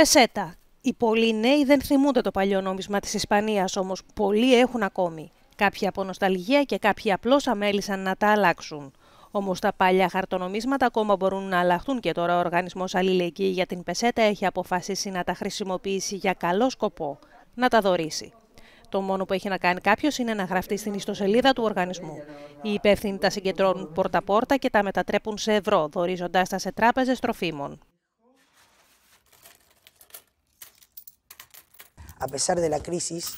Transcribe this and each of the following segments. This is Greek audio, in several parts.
πεσέτα. Οι πολλοί νέοι δεν θυμούνται το παλιό νόμισμα της Ισπανίας, όμως πολλοί έχουν ακόμη. Κάποιοι από νοσταλγία και κάποιοι απλώς αμέλησαν να τα αλλάξουν. Όμως τα παλιά χαρτονομίσματα ακόμα μπορούν να αλλάχθουν και τώρα ο Οργανισμός Αλληλεγγύη για την Πεσέτα έχει αποφασίσει να τα χρησιμοποιήσει για καλό σκοπό, να τα δωρήσει. Το μόνο που έχει να κάνει κάποιος είναι να γραφτεί στην ιστοσελίδα του οργανισμού. Οι υπεύθυνοι τα συγκεντρώνουν πόρτα-πόρτα και τα μετατρέπουν σε ευρώ, δωρίζοντα τα σε τράπεζες τροφίμων.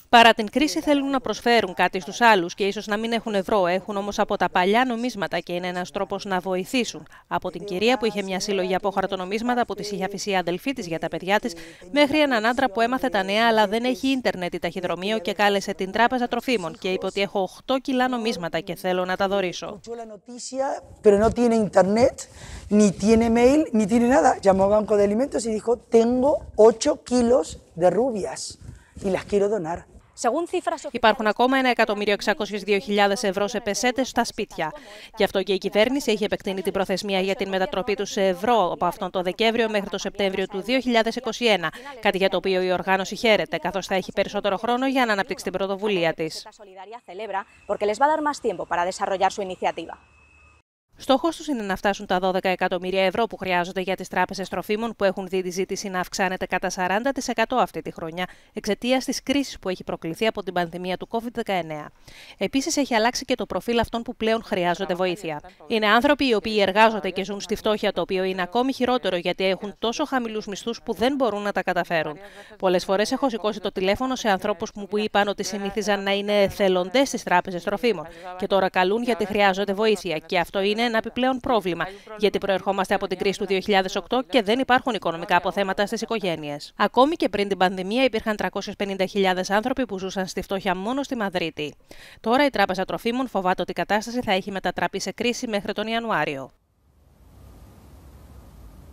Παρά την κρίση θέλουν να προσφέρουν κάτι στους άλλους και ίσως να μην έχουν ευρώ, έχουν όμως από τα παλιά νομίσματα και είναι ένας τρόπος να βοηθήσουν. Από την κυρία που είχε μια σύλλογη από χαρτονομίσματα που της είχε αφήσει η αδελφή της για τα παιδιά της, μέχρι έναν άντρα που έμαθε τα νέα αλλά δεν έχει ίντερνετ ή ταχυδρομείο και κάλεσε την τράπεζα τροφίμων και είπε ότι έχω 8 κιλά νομίσματα και θέλω να τα δωρήσω. ni tiene mail, ni tiene nada. Llamó Banco de Alimentos y dijo, tengo 8 kilos de rubias y las quiero donar. Υπάρχουν ακόμα 1.602.000 ευρώ σε πεσέτες στα σπίτια. Γι' αυτό και η κυβέρνηση έχει επεκτείνει την προθεσμία για την μετατροπή τους σε ευρώ από αυτόν τον Δεκέμβριο μέχρι τον Σεπτέμβριο του 2021. Κάτι για το οποίο η οργάνωση χαίρεται, καθώς θα έχει περισσότερο χρόνο για να αναπτύξει την πρωτοβουλία της. Στόχος τους είναι να φτάσουν τα 12 εκατομμύρια ευρώ που χρειάζονται για τις τράπεζες τροφίμων που έχουν δει τη ζήτηση να αυξάνεται κατά 40% αυτή τη χρονιά εξαιτίας της κρίσης που έχει προκληθεί από την πανδημία του COVID-19. Επίσης, έχει αλλάξει και το προφίλ αυτών που πλέον χρειάζονται βοήθεια. Είναι άνθρωποι οι οποίοι εργάζονται και ζουν στη φτώχεια, το οποίο είναι ακόμη χειρότερο γιατί έχουν τόσο χαμηλούς μισθούς που δεν μπορούν να τα καταφέρουν. Πολλές φορές έχω σηκώσει το τηλέφωνο σε ανθρώπους μου είπαν ότι συνήθιζαν να είναι εθελοντές στις τράπεζες τροφίμων και τώρα καλούν γιατί χρειάζονται βοήθεια. Και αυτό είναι ένα επιπλέον πρόβλημα, γιατί προερχόμαστε από την κρίση του 2008 και δεν υπάρχουν οικονομικά αποθέματα στις οικογένειες. Ακόμη και πριν την πανδημία υπήρχαν 350.000 άνθρωποι που ζούσαν στη φτώχεια μόνο στη Μαδρίτη. Τώρα η Τράπεζα Τροφίμων φοβάται ότι η κατάσταση θα έχει μετατραπεί σε κρίση μέχρι τον Ιανουάριο.